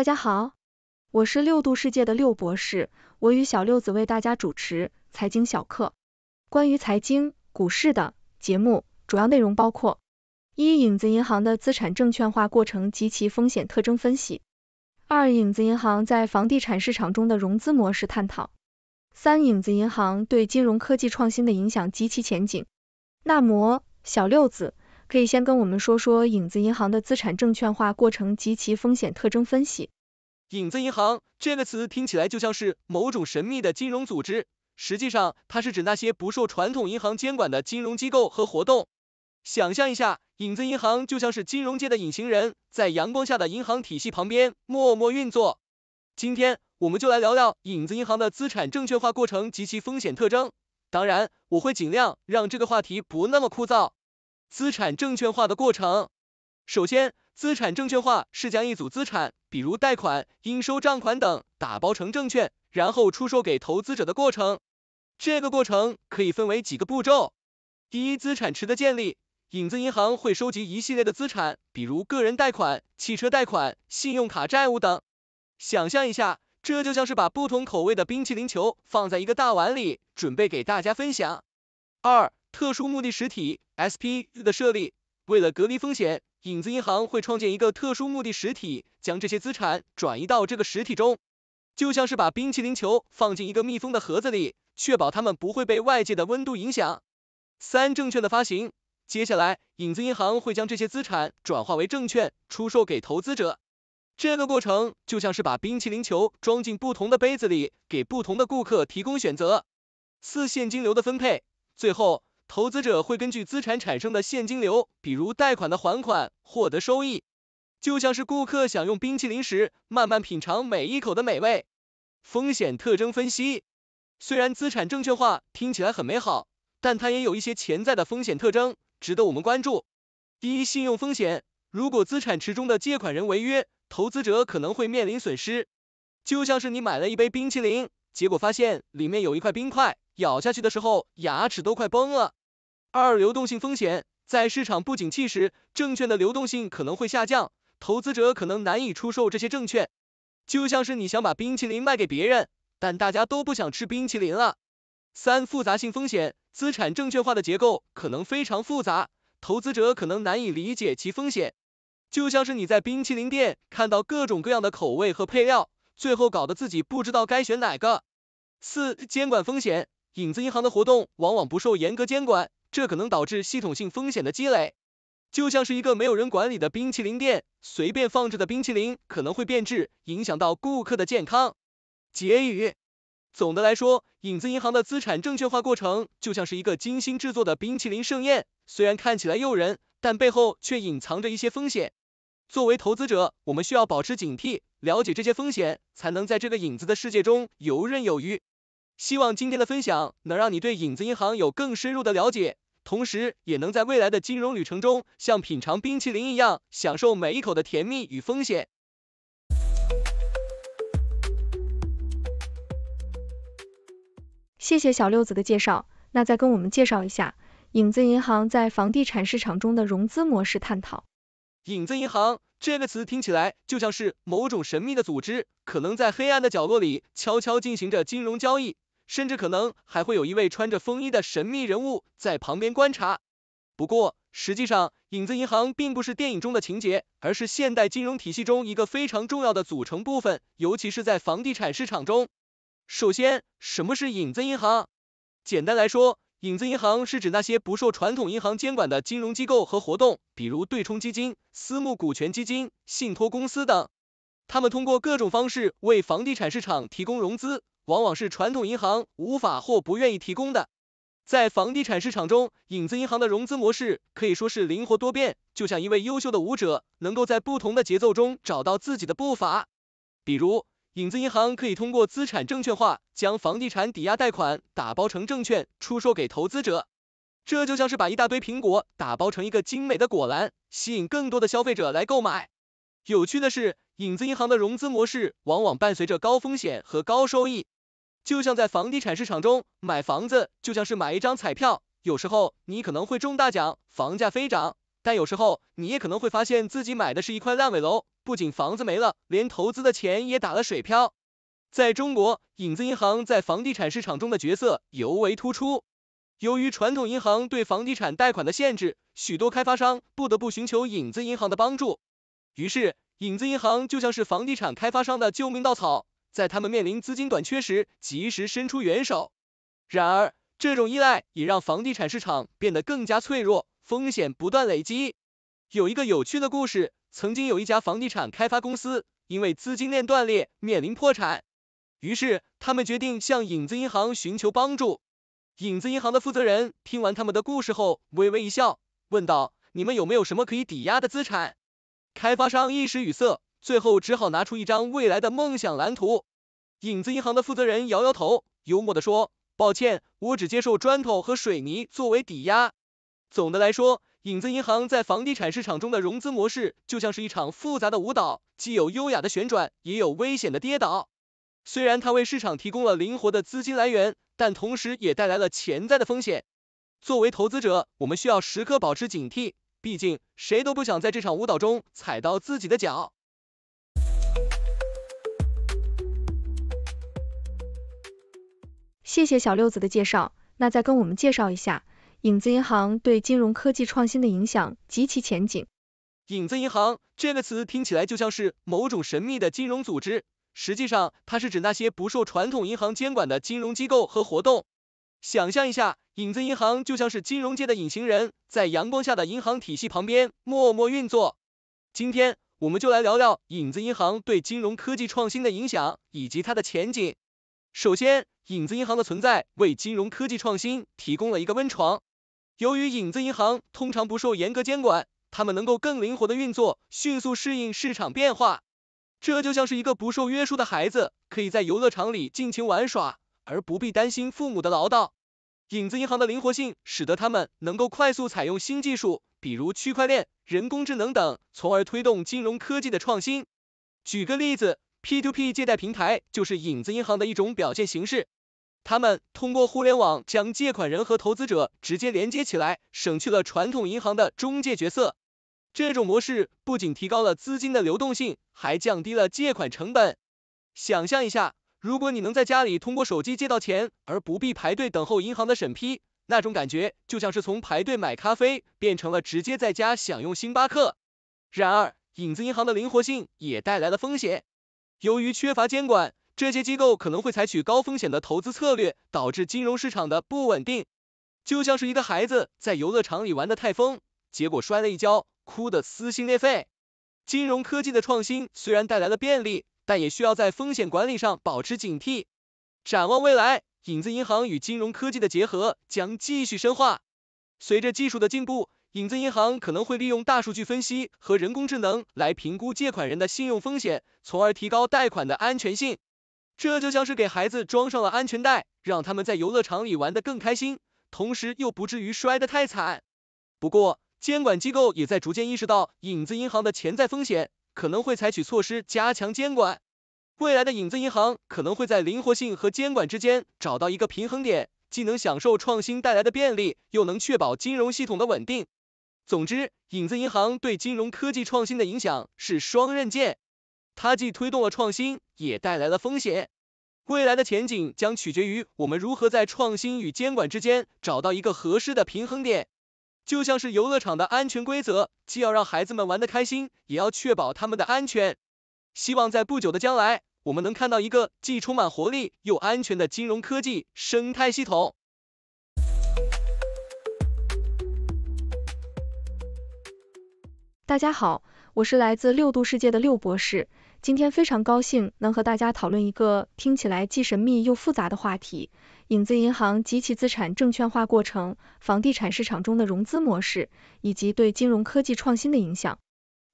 大家好，我是六度世界的六博士，我与小六子为大家主持财经小课。关于财经、股市的节目，主要内容包括：一、影子银行的资产证券化过程及其风险特征分析；二、影子银行在房地产市场中的融资模式探讨；三、影子银行对金融科技创新的影响及其前景。纳摩，小六子。可以先跟我们说说影子银行的资产证券化过程及其风险特征分析。影子银行这个词听起来就像是某种神秘的金融组织，实际上它是指那些不受传统银行监管的金融机构和活动。想象一下，影子银行就像是金融界的隐形人，在阳光下的银行体系旁边默默运作。今天我们就来聊聊影子银行的资产证券化过程及其风险特征，当然我会尽量让这个话题不那么枯燥。资产证券化的过程，首先，资产证券化是将一组资产，比如贷款、应收账款等，打包成证券，然后出售给投资者的过程。这个过程可以分为几个步骤。第一，资产池的建立，影子银行会收集一系列的资产，比如个人贷款、汽车贷款、信用卡债务等。想象一下，这就像是把不同口味的冰淇淋球放在一个大碗里，准备给大家分享。二特殊目的实体 s p 的设立，为了隔离风险，影子银行会创建一个特殊目的实体，将这些资产转移到这个实体中，就像是把冰淇淋球放进一个密封的盒子里，确保它们不会被外界的温度影响。三、证券的发行，接下来影子银行会将这些资产转化为证券，出售给投资者。这个过程就像是把冰淇淋球装进不同的杯子里，给不同的顾客提供选择。四、现金流的分配，最后。投资者会根据资产产生的现金流，比如贷款的还款，获得收益，就像是顾客享用冰淇淋时，慢慢品尝每一口的美味。风险特征分析，虽然资产证券化听起来很美好，但它也有一些潜在的风险特征，值得我们关注。第一，信用风险，如果资产池中的借款人违约，投资者可能会面临损失，就像是你买了一杯冰淇淋，结果发现里面有一块冰块，咬下去的时候牙齿都快崩了。二流动性风险，在市场不景气时，证券的流动性可能会下降，投资者可能难以出售这些证券，就像是你想把冰淇淋卖给别人，但大家都不想吃冰淇淋了。三复杂性风险，资产证券化的结构可能非常复杂，投资者可能难以理解其风险，就像是你在冰淇淋店看到各种各样的口味和配料，最后搞得自己不知道该选哪个。四监管风险，影子银行的活动往往不受严格监管。这可能导致系统性风险的积累，就像是一个没有人管理的冰淇淋店，随便放置的冰淇淋可能会变质，影响到顾客的健康。结语：总的来说，影子银行的资产证券化过程就像是一个精心制作的冰淇淋盛宴，虽然看起来诱人，但背后却隐藏着一些风险。作为投资者，我们需要保持警惕，了解这些风险，才能在这个影子的世界中游刃有余。希望今天的分享能让你对影子银行有更深入的了解，同时也能在未来的金融旅程中，像品尝冰淇淋一样，享受每一口的甜蜜与风险。谢谢小六子的介绍，那再跟我们介绍一下影子银行在房地产市场中的融资模式探讨。影子银行这个词听起来就像是某种神秘的组织，可能在黑暗的角落里悄悄进行着金融交易。甚至可能还会有一位穿着风衣的神秘人物在旁边观察。不过，实际上影子银行并不是电影中的情节，而是现代金融体系中一个非常重要的组成部分，尤其是在房地产市场中。首先，什么是影子银行？简单来说，影子银行是指那些不受传统银行监管的金融机构和活动，比如对冲基金、私募股权基金、信托公司等。他们通过各种方式为房地产市场提供融资。往往是传统银行无法或不愿意提供的。在房地产市场中，影子银行的融资模式可以说是灵活多变，就像一位优秀的舞者能够在不同的节奏中找到自己的步伐。比如，影子银行可以通过资产证券化，将房地产抵押贷款打包成证券出售给投资者，这就像是把一大堆苹果打包成一个精美的果篮，吸引更多的消费者来购买。有趣的是，影子银行的融资模式往往伴随着高风险和高收益。就像在房地产市场中买房子，就像是买一张彩票，有时候你可能会中大奖，房价飞涨；但有时候你也可能会发现自己买的是一块烂尾楼，不仅房子没了，连投资的钱也打了水漂。在中国，影子银行在房地产市场中的角色尤为突出。由于传统银行对房地产贷款的限制，许多开发商不得不寻求影子银行的帮助，于是影子银行就像是房地产开发商的救命稻草。在他们面临资金短缺时，及时伸出援手。然而，这种依赖也让房地产市场变得更加脆弱，风险不断累积。有一个有趣的故事，曾经有一家房地产开发公司因为资金链断裂面临破产，于是他们决定向影子银行寻求帮助。影子银行的负责人听完他们的故事后，微微一笑，问道：“你们有没有什么可以抵押的资产？”开发商一时语塞。最后只好拿出一张未来的梦想蓝图。影子银行的负责人摇摇头，幽默的说：“抱歉，我只接受砖头和水泥作为抵押。”总的来说，影子银行在房地产市场中的融资模式就像是一场复杂的舞蹈，既有优雅的旋转，也有危险的跌倒。虽然它为市场提供了灵活的资金来源，但同时也带来了潜在的风险。作为投资者，我们需要时刻保持警惕，毕竟谁都不想在这场舞蹈中踩到自己的脚。谢谢小六子的介绍，那再跟我们介绍一下影子银行对金融科技创新的影响及其前景。影子银行这个词听起来就像是某种神秘的金融组织，实际上它是指那些不受传统银行监管的金融机构和活动。想象一下，影子银行就像是金融界的隐形人，在阳光下的银行体系旁边默默运作。今天我们就来聊聊影子银行对金融科技创新的影响以及它的前景。首先，影子银行的存在为金融科技创新提供了一个温床。由于影子银行通常不受严格监管，它们能够更灵活的运作，迅速适应市场变化。这就像是一个不受约束的孩子，可以在游乐场里尽情玩耍，而不必担心父母的唠叨。影子银行的灵活性使得它们能够快速采用新技术，比如区块链、人工智能等，从而推动金融科技的创新。举个例子，P2P 借贷平台就是影子银行的一种表现形式。他们通过互联网将借款人和投资者直接连接起来，省去了传统银行的中介角色。这种模式不仅提高了资金的流动性，还降低了借款成本。想象一下，如果你能在家里通过手机借到钱，而不必排队等候银行的审批，那种感觉就像是从排队买咖啡变成了直接在家享用星巴克。然而，影子银行的灵活性也带来了风险，由于缺乏监管。这些机构可能会采取高风险的投资策略，导致金融市场的不稳定。就像是一个孩子在游乐场里玩的太疯，结果摔了一跤，哭得撕心裂肺。金融科技的创新虽然带来了便利，但也需要在风险管理上保持警惕。展望未来，影子银行与金融科技的结合将继续深化。随着技术的进步，影子银行可能会利用大数据分析和人工智能来评估借款人的信用风险，从而提高贷款的安全性。这就像是给孩子装上了安全带，让他们在游乐场里玩得更开心，同时又不至于摔得太惨。不过，监管机构也在逐渐意识到影子银行的潜在风险，可能会采取措施加强监管。未来的影子银行可能会在灵活性和监管之间找到一个平衡点，既能享受创新带来的便利，又能确保金融系统的稳定。总之，影子银行对金融科技创新的影响是双刃剑，它既推动了创新，也带来了风险。未来的前景将取决于我们如何在创新与监管之间找到一个合适的平衡点，就像是游乐场的安全规则，既要让孩子们玩得开心，也要确保他们的安全。希望在不久的将来，我们能看到一个既充满活力又安全的金融科技生态系统。大家好，我是来自六度世界的六博士。今天非常高兴能和大家讨论一个听起来既神秘又复杂的话题：影子银行及其资产证券化过程、房地产市场中的融资模式以及对金融科技创新的影响。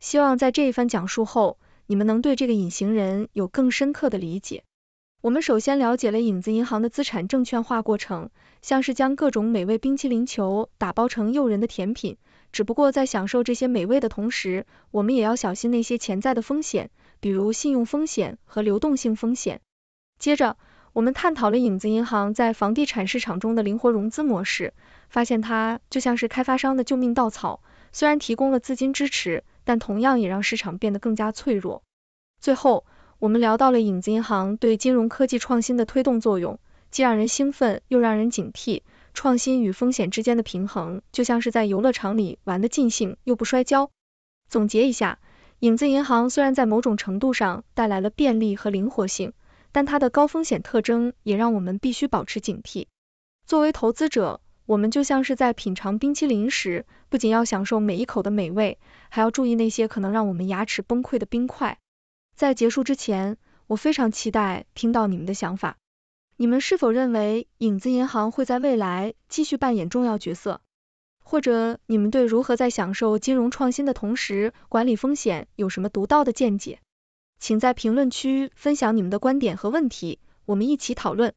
希望在这一番讲述后，你们能对这个隐形人有更深刻的理解。我们首先了解了影子银行的资产证券化过程，像是将各种美味冰淇淋球打包成诱人的甜品，只不过在享受这些美味的同时，我们也要小心那些潜在的风险。比如信用风险和流动性风险。接着，我们探讨了影子银行在房地产市场中的灵活融资模式，发现它就像是开发商的救命稻草，虽然提供了资金支持，但同样也让市场变得更加脆弱。最后，我们聊到了影子银行对金融科技创新的推动作用，既让人兴奋又让人警惕，创新与风险之间的平衡就像是在游乐场里玩的尽兴又不摔跤。总结一下。影子银行虽然在某种程度上带来了便利和灵活性，但它的高风险特征也让我们必须保持警惕。作为投资者，我们就像是在品尝冰淇淋时，不仅要享受每一口的美味，还要注意那些可能让我们牙齿崩溃的冰块。在结束之前，我非常期待听到你们的想法。你们是否认为影子银行会在未来继续扮演重要角色？或者你们对如何在享受金融创新的同时管理风险有什么独到的见解？请在评论区分享你们的观点和问题，我们一起讨论。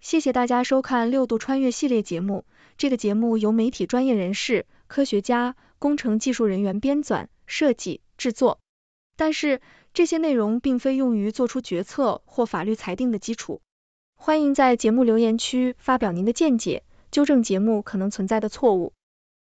谢谢大家收看六度穿越系列节目，这个节目由媒体专业人士、科学家、工程技术人员编纂、设计、制作，但是这些内容并非用于做出决策或法律裁定的基础。欢迎在节目留言区发表您的见解，纠正节目可能存在的错误。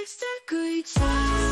just a good time.